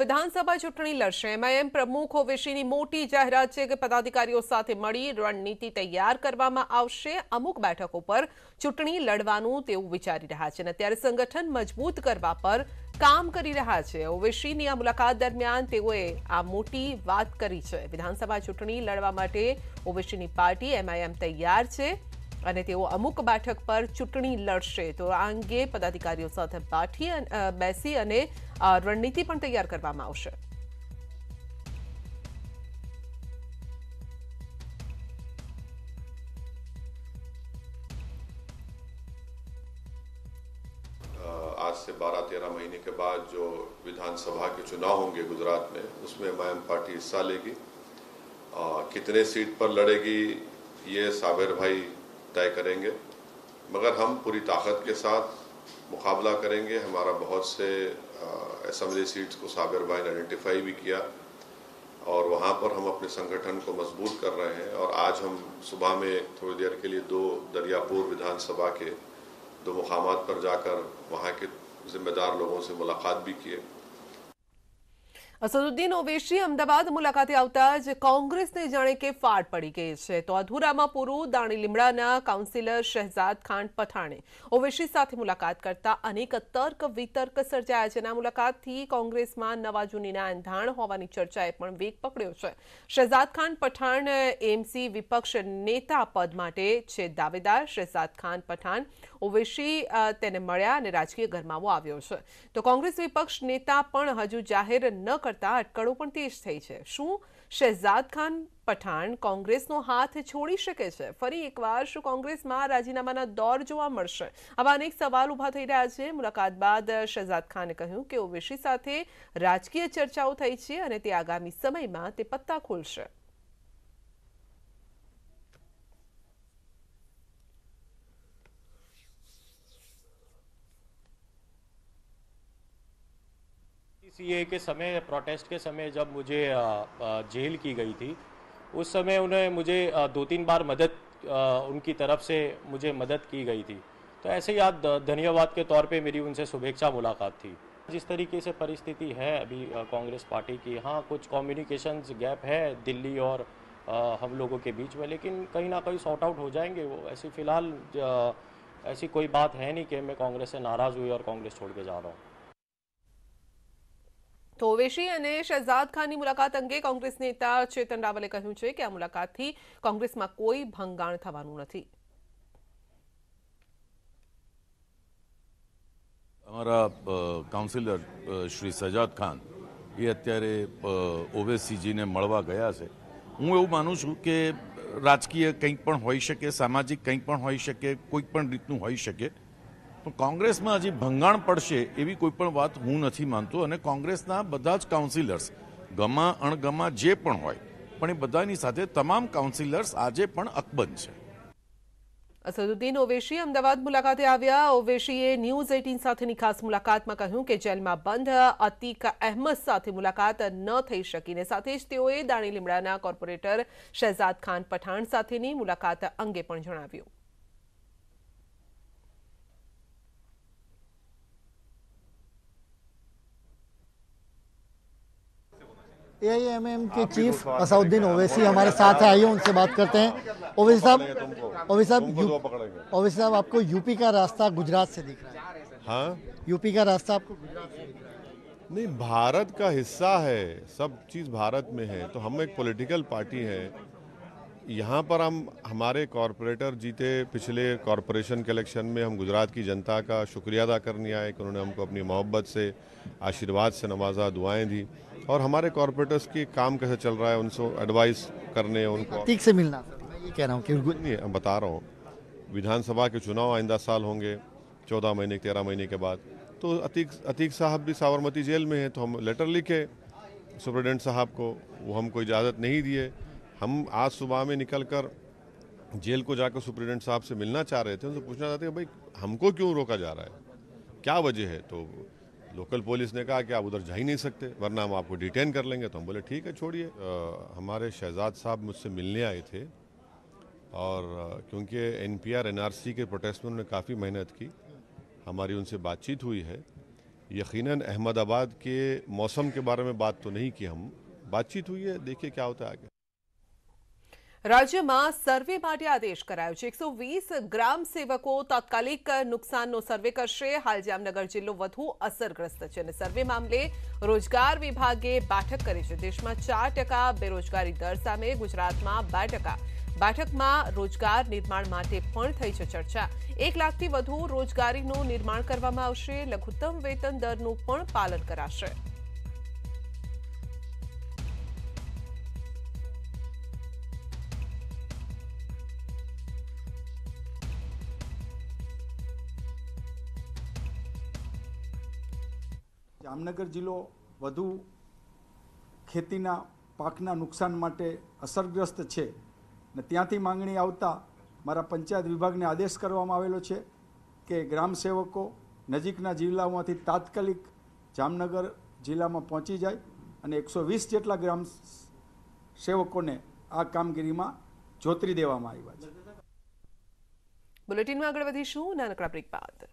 વિધાનસભા ચૂંટણી લડશે એમએમ પ્રમુખ ઓવશીની મોટી જાહેરાત છે કે પદાધિકારીઓ સાથે મળી રણનીતિ તૈયાર કરવામાં આવશે અમુક બેઠકો પર ચૂંટણી લડવાનું તેઓ વિચારી રહ્યા છે અને ત્યારે સંગઠન મજબૂત કરવા પર કામ કરી રહ્યા છે ઓવશીની આ મુલાકાત દરમિયાન તેઓએ આ મોટી વાત કરી છે વિધાનસભા ચૂંટણી લડવા માટે ઓવશીની પાર્ટી એમએમ તૈયાર છે અને તેવો અમુક ભાષક પર ચટણી લડશે તો આંગે પદાધિકારીઓ સાથે બાઠી અને બૈસી અને રણનીતિ પણ તૈયાર કરવામાં આવશે આસબાર અત્યાર મહિના કે બાદ જો વિધાનસભા के चुनाव होंगे गुजरात में उसमें मायम पार्टी साले की कितने सीट पर लड़ेगी यह साबीर भाई तय करेंगे मगर हम पूरी ताकत के साथ मुकाबला करेंगे हमारा बहुत से असम्बली सीट्स को साबिर भाई ने आइडेंटिफाई भी किया और वहाँ पर हम अपने संगठन को मजबूत कर रहे हैं और आज हम सुबह में थोड़ी देर के लिए दो दरियापुर विधानसभा के दो मकाम पर जाकर वहाँ के ज़िम्मेदार लोगों से मुलाकात भी किए અસદુદીન ઓવશી અમદાવાદ મુલાકાતે આવતા જ કોંગ્રેસને જાણે કે ફાટ પડી ગઈ છે તો અધુરામાપુરો દાણી લીમડાના કાઉન્સિલર શહઝાદ ખાન પઠાણે ઓવશી સાથે મુલાકાત કરતા અનેક તર્ક વિતર્ક સર્જાયા છે ના મુલાકાતથી કોંગ્રેસમાં નવા જૂનીના ધાણ હોવાની ચર્ચાએ પણ વેગ પકડ્યો છે શહઝાદ ખાન પઠાણે એમસી વિપક્ષ નેતા પદ માટે છે દાવેદાર શહઝાદ ખાન પઠાણ ઓવશી તેને મળ્યા અને રાજકીય ગરમાવો આવ્યો છે તો કોંગ્રેસ વિપક્ષ નેતા પણ હજુ જાહેર ન પરતાટ કડો પણ તીજ થઈ છે શું शहઝાદ ખાન પઠાણ કોંગ્રેસ નો હાથ છોડી શકે છે ફરી એકવાર શું કોંગ્રેસ માં રાજીનામાનો દોર જોવા મળશે હવે अनेक સવાલ ઊભા થઈ રહ્યા છે મુલાકાત બાદ शहઝાદ ખાને કહ્યું કે ઓ વિશે સાથે રાજકીય ચર્ચાઓ થઈ છે અને તે આગામી સમયમાં તે પત્તા ખોલશે सी के समय प्रोटेस्ट के समय जब मुझे जेल की गई थी उस समय उन्हें मुझे दो तीन बार मदद उनकी तरफ से मुझे मदद की गई थी तो ऐसे ही याद धन्यवाद के तौर पे मेरी उनसे शुभेच्छा मुलाकात थी जिस तरीके से परिस्थिति है अभी कांग्रेस पार्टी की हाँ कुछ कम्युनिकेशन गैप है दिल्ली और हम लोगों के बीच में लेकिन कहीं ना कहीं सॉर्ट आउट हो जाएंगे वो ऐसी फ़िलहाल ऐसी कोई बात है नहीं कि मैं कांग्रेस से नाराज़ हुई और कांग्रेस छोड़ के जा रहा हूँ ઓવેસી અને સજાદ ખાનની મુલાકાત અંગે કોંગ્રેસ નેતા ચેતન ડાવલે કહ્યું છે કે આ મુલાકાતથી કોંગ્રેસમાં કોઈ ભંગાણ થવાનું નથી અમારો કાઉન્સિલર શ્રી સજાદ ખાન એ અત્યારે ઓવેસીજીને મળવા ગયા છે હું એવું માનું છું કે રાજકીય કંઈ પણ થઈ શકે સામાજિક કંઈ પણ થઈ શકે કોઈ પણ રીતનું થઈ શકે કોંગ્રેસ માં હજી ભંગાણ પડશે એવી કોઈ પણ વાત હું નથી માનતો અને કોંગ્રેસ ના બધા જ કાઉન્સિલર્સ ગમા અણ ગમા જે પણ હોય પણ એ બધાની સાથે તમામ કાઉન્સિલર્સ આજે પણ અકબંધ છે સદુતી નોવેશી અમદાવાદ મુલાકાતે આવ્યા ઓવેશિયા ન્યૂઝ 18 સાથેની ખાસ મુલાકાતમાં કહ્યું કે જેલ માં બંધ અતીક અહેમદ સાથે મુલાકાત ન થઈ શકી ને સાથે જ તેઓ એ દાણી લીમડાના કોર્પોરેટર शहઝાદ ખાન પઠાણ સાથેની મુલાકાત અંગે પણ જણાવ્યું एआईएमएम के चीफ असउद्दीन ओवैसी हमारे साथ है आइए उनसे बात करते हैं ओवैसी साहब ओवैसी साहब ओवैसी साहब आपको यूपी का रास्ता गुजरात से दिख रहा है हाँ यूपी का रास्ता आपको गुजरात से दिख रहा है नहीं भारत का हिस्सा है सब चीज़ भारत में है तो हम एक पॉलिटिकल पार्टी है यहाँ पर हम हमारे कॉरपोरेटर जीते पिछले कॉरपोरेशन के इलेक्शन में हम गुजरात की जनता का शुक्रिया अदा करने आए कि उन्होंने हमको अपनी मोहब्बत से आशीर्वाद से नवाजा दुआएं दी और हमारे कॉरपोरेटर्स की काम कैसे चल रहा है उनसे एडवाइस करने उनको ठीक से मिलना ये कह रहा हूँ कि नहीं बता रहा हूँ विधानसभा के चुनाव आइंदा साल होंगे चौदह महीने तेरह महीने के बाद तो अतीक अतीक साहब भी साबरमती जेल में हैं तो हम लेटर लिखे सुप्रिटेंडेंट साहब को वो हमको इजाज़त नहीं दिए हम आज सुबह में निकल कर जेल को जाकर सुप्रिटेंडेंट साहब से मिलना चाह रहे थे उनसे पूछना चाहते हैं भाई हमको क्यों रोका जा रहा है क्या वजह है तो लोकल पुलिस ने कहा कि आप उधर जा ही नहीं सकते वरना हम आपको डिटेन कर लेंगे तो हम बोले ठीक है छोड़िए हमारे शहजाद साहब मुझसे मिलने आए थे और क्योंकि N P R N R C के प्रोटेस्ट में उन्होंने काफ़ी मेहनत की हमारी उनसे बातचीत हुई है यकीनन अहमदाबाद के मौसम के बारे में बात तो नहीं की हम बातचीत हुई है देखिए क्या होता है आगे રાજ્યમાં સર્વેામાટી આદેશ કરાયો છે 120 ગ્રામ સેવકો તત્કાલીક કર નુકસાનનો સર્વે કરશે હાલ જામનગર જિલ્લો વધુ અસરગ્રસ્ત છે અને સર્વે મામલે રોજગાર વિભાગે બેઠક કરી છે દેશમાં 4% બેરોજગારી દર સામે ગુજરાતમાં 2% બેઠકમાં રોજગાર નિર્માણ માટે ફણ થઈ છે ચર્ચા 1 લાખ થી વધુ રોજગારીનું નિર્માણ કરવામાં આવશે લઘુત્તમ વેતન દરનું પણ પાલન કરાશે જામનગર જિલ્લો વધુ ખેતીના પાકના નુકસાન માટે અસરગ્રસ્ત છે ને ત્યાંથી માંગણી આવતા મારા પંચાયત વિભાગને આદેશ કરવામાં આવેલો છે કે ગ્રામ સેવકો નજીકના જિલ્લાઓમાંથી તાત્કાલિક જામનગર જિલ્લામાં પહોંચી જાય અને એકસો વીસ જેટલા ગ્રામ સેવકોને આ કામગીરીમાં જોતરી દેવામાં આવ્યા છે બુલેટિનમાં આગળ વધીશું નાનકડા બ્રેક બાદ